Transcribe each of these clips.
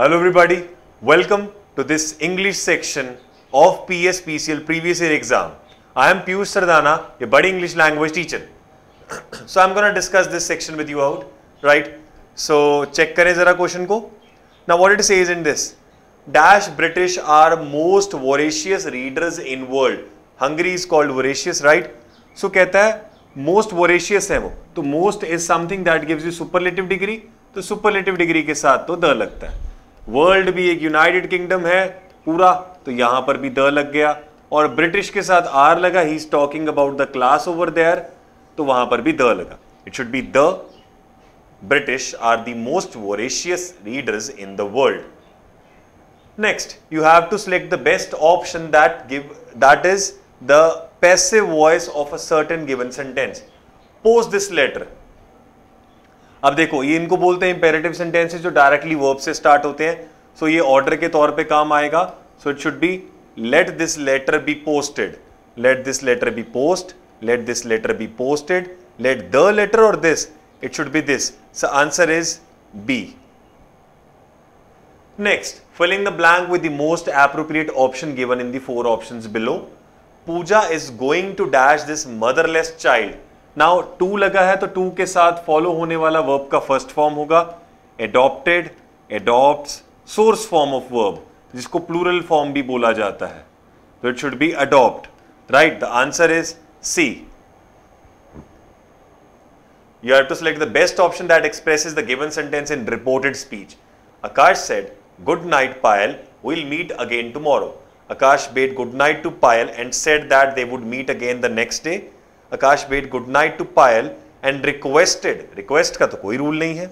Hello everybody welcome to this English section of P P S C L previous year exam I am Piyush Sardana a buddy English language teacher so I am gonna discuss this section with you out right so check करें जरा question को ना what it says in this dash British are most voracious readers in world hungry is called voracious right so कहता है most voracious है वो तो most is something that gives you superlative degree तो सुपरलेटिव डिग्री के साथ तो the लगता है वर्ल्ड भी एक यूनाइटेड किंगडम है पूरा तो यहां पर भी द लग गया और ब्रिटिश के साथ आर लगा he talking about the class over there तो वहां पर भी द लगा it should be the British are the most voracious readers in the world next you have to select the best option that give that is the passive voice of a certain given sentence post this letter अब देखो ये इनको बोलते हैं imperative sentences जो directly verb से start होते हैं सो so ये ऑर्डर के तौर पे काम आएगा so it should be let this letter be posted let this letter be post let this letter be posted let the letter और this it should be this answer is B next filling the blank with the most appropriate option given in the four option below Puja is going to dash this motherless child now to लगा है तो to के साथ follow होने वाला verb का first form होगा adopted adopt source form of verb जिसको प्लूरल फॉर्म भी बोला जाता है तो it should be adopt right the answer is C you have to select the best option that express is the given sentence in reported speech Akash said good night Payal will meet again tomorrow Akash bade good night to Payal and said that they would meet again the next day Akash bade good night to Payal and requested request का तो कोई rule नहीं है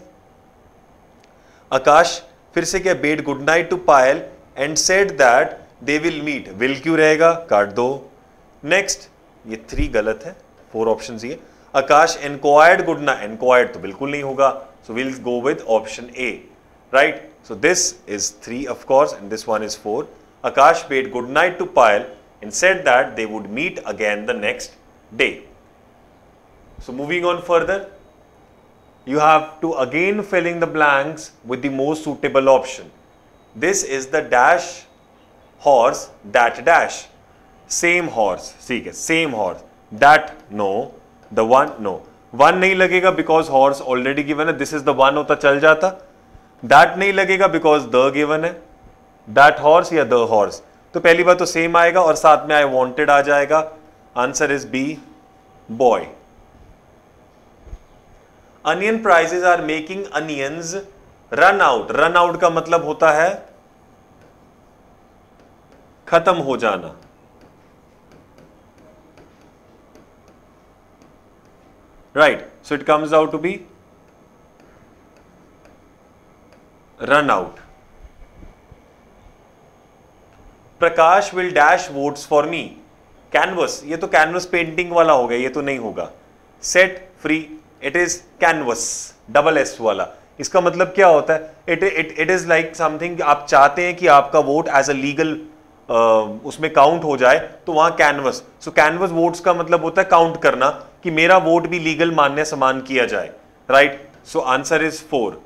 आकाश फिर से क्या bade good night to Payal and said that they will meet will क्यों रहेगा काट दो नेक्स्ट ये थ्री गलत है फोर ऑप्शन ये आकाश एनक्वायर्ड गुड ना एनक्वायर्ड तो बिल्कुल नहीं होगा so will go with option A right so this is three of course and this one is four Akash bade good night to Payal and said that they would meet again the next day. So moving on further, you have to again fill in the blanks with the most suitable option. This is the dash horse that dash. Same horse, see guys, same horse. That no, the one no. One नहीं लगेगा because horse already given है. This is the one होता चल जाता. That नहीं लगेगा because the given है. That horse या the horse. तो पहली बार तो same आएगा और साथ में I wanted आ जाएगा answer is B boy onion prices are making onions run out run out का मतलब होता है खत्म हो जाना right so it comes out to be run out Prakash will dash votes for me canvas ये तो कैनवस पेंटिंग वाला हो गया ये तो नहीं होगा set free it is canvass double S वाला इसका मतलब क्या होता है it it it is like something आप चाहते हैं कि आपका वोट एज अ लीगल उसमें काउंट हो जाए तो वहां कैनवस सो कैनवस वोट्स का मतलब होता है काउंट करना कि मेरा वोट भी लीगल मान्य समान किया जाए right so answer is four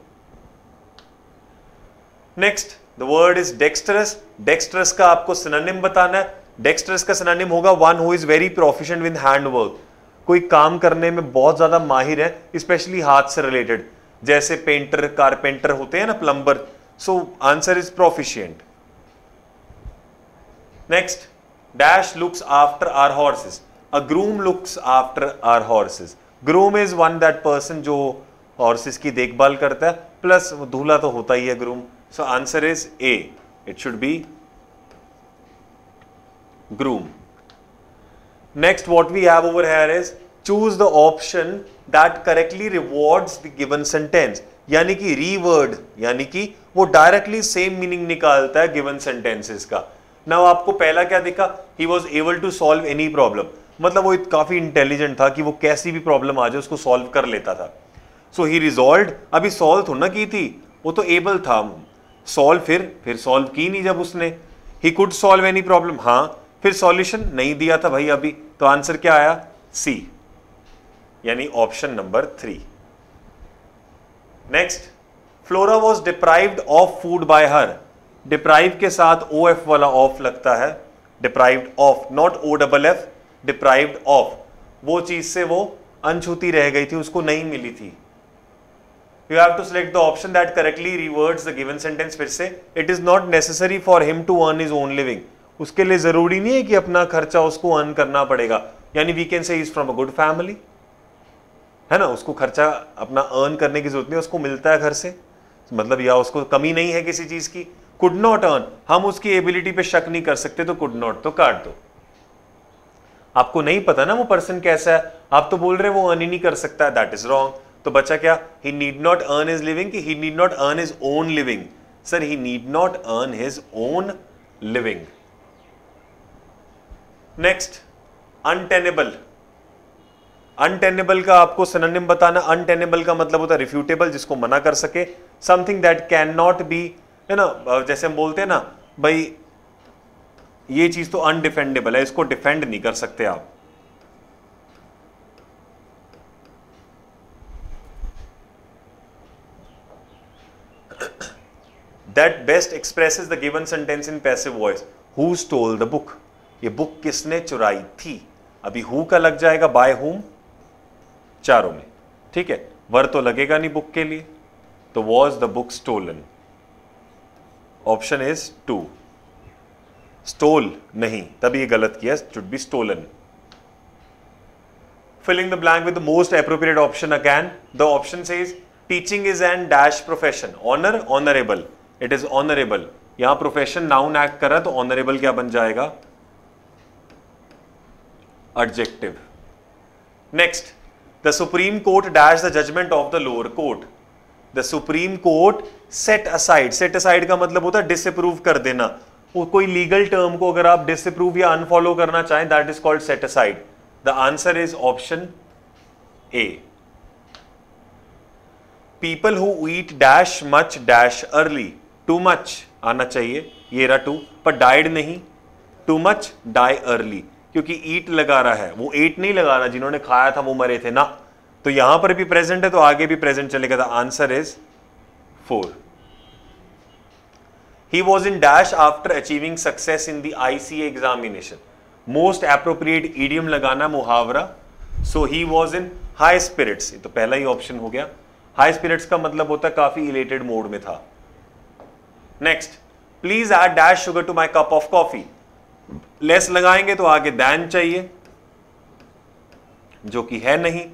next the word is dexterous dexterous का आपको सिनोनिम बताना है डेक्स्टर्स का सनानिम होगा one who is very proficient with hand work कोई काम करने में बहुत ज्यादा माहिर है स्पेशली हाथ से रिलेटेड जैसे पेंटर कारपेंटर होते हैं ना plumber so answer is proficient next dash looks after our horses a groom looks after our horses groom is one that person जो हॉर्सेस की देखभाल करता है प्लस धूला तो होता ही है groom so answer is A it should be groom. Next, what we have over here is choose the option that correctly rewards the given sentence. यानी कि reword, यानी कि वो डायरेक्टली सेम मीनिंग निकालता है गिवन सेंटेंसेस का ना आपको पहला क्या देखा he was able to solve any problem मतलब वो काफ़ी इंटेलिजेंट था कि वो कैसी भी प्रॉब्लम आ जाए उसको सॉल्व कर लेता था सो ही रिजॉल्व अभी सॉल्व थोड़ा ना की थी वो तो एबल था सॉल्व फिर फिर सॉल्व की नहीं जब उसने he could solve any problem हाँ फिर सॉल्यूशन नहीं दिया था भाई अभी तो आंसर क्या आया सी यानी option number three next Flora was deprived of food by her deprive के साथ ओ एफ वाला ऑफ लगता है deprived of not O double F deprived of वो चीज से वो अनछूती रह गई थी उसको नहीं मिली थी you have to select the option that correctly rewords the given sentence फिर से it is not necessary for him to earn is own living उसके लिए ज़रूरी नहीं है कि अपना खर्चा उसको अर्न करना पड़ेगा यानी we can say is from a good family है ना उसको खर्चा अपना अर्न करने की जरूरत नहीं उसको मिलता है घर से मतलब या उसको कमी नहीं है किसी चीज़ की कुड नॉट अर्न हम उसकी एबिलिटी पे शक नहीं कर सकते तो कुड नॉट तो काट दो आपको नहीं पता ना वो पर्सन कैसा है आप तो बोल रहे वो अर्न ही नहीं कर सकता दैट इज रॉन्ग तो बच्चा क्या he need not earn is living he need not earn is own living sir he need not earn his own living next untenable untenable का आपको सननिम बताना अनटेनेबल का मतलब होता है रिफ्यूटेबल जिसको मना कर सके something that can not be है ना जैसे हम बोलते हैं ना भाई ये चीज तो अनडिफेंडेबल है इसको डिफेंड नहीं कर सकते आप best express is the given sentence in passive voice who stole the book ये बुक किसने चुराई थी अभी हु का लग जाएगा बाय हुम चारों में ठीक है वर तो लगेगा नहीं बुक के लिए तो was the book stolen option is two stole नहीं तभी ये गलत किया should be stolen filling the blank with most appropriate option again the option say is teaching is an dash profession honour honourable it is honourable यहां profession noun act करा तो honourable क्या बन जाएगा adjective next the supreme court dash the judgment of the lower court the supreme court set aside set aside का मतलब होता है डिसअप्रूव कर देना वो कोई लीगल टर्म को अगर आप डिसअप्रूव या अनफॉलो करना चाहें that is called set aside the answer is option A people who eat dash much dash early too much आना चाहिए ये रहा टू पर डाइड नहीं टू मच डाई अर्ली क्योंकि ईट लगा रहा है वो एट नहीं लगा रहा जिन्होंने खाया था वो मरे थे ना तो यहां पर भी प्रेजेंट है तो आगे भी प्रेजेंट चलेगा था answer is four he was in dash after achieving success in the ICA examination most appropriate idiom लगाना मुहावरा so he was in high spirits तो पहला ही ऑप्शन हो गया हाई स्पिरिट्स का मतलब होता काफी इलेटेड मोड में था next please add dash sugar to my cup of coffee less लगाएंगे तो आगे दैन चाहिए जो कि है नहीं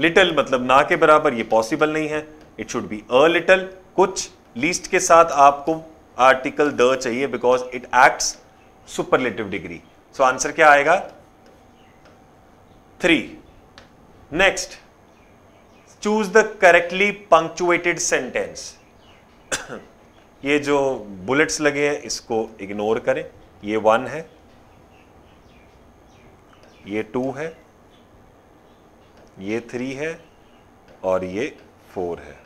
लिटल मतलब ना के बराबर ये पॉसिबल नहीं है it should be a little कुछ लीस्ट के साथ आपको आर्टिकल द चाहिए because it acts superlative degree so answer क्या आएगा three next choose the correctly punctuated sentence ये जो बुलेट्स लगे हैं इसको इग्नोर करें ये वन है ये टू है ये थ्री है और ये फोर है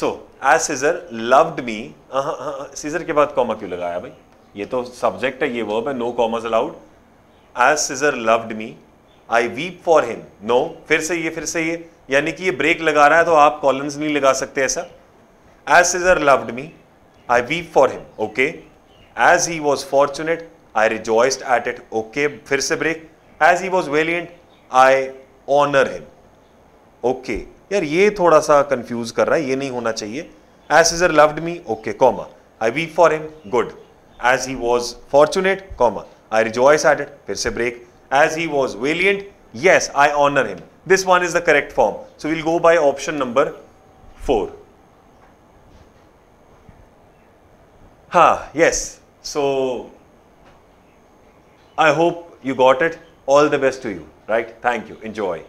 so as Caesar loved me Caesar के बाद कॉमा क्यों लगाया भाई ये तो सब्जेक्ट है ये वर्ब है no commas allowed as Caesar loved me I weep for him no फिर से ये फिर से ये यानी कि ये ब्रेक लगा रहा है तो आप कॉलम्स नहीं लगा सकते ऐसा as Caesar loved me I weep for him okay as he was fortunate I rejoiced at it okay फिर से break as he was valiant I honour him okay यार ये थोड़ा सा कंफ्यूज कर रहा है ये नहीं होना चाहिए as Caesar loved me okay comma I weep for him good as he was fortunate comma I rejoice at it फिर से break as he was valiant yes I honour him this one is the correct form so will go by option number four हा yes So, I hope you got it. All the best to you, right? Thank you. Enjoy.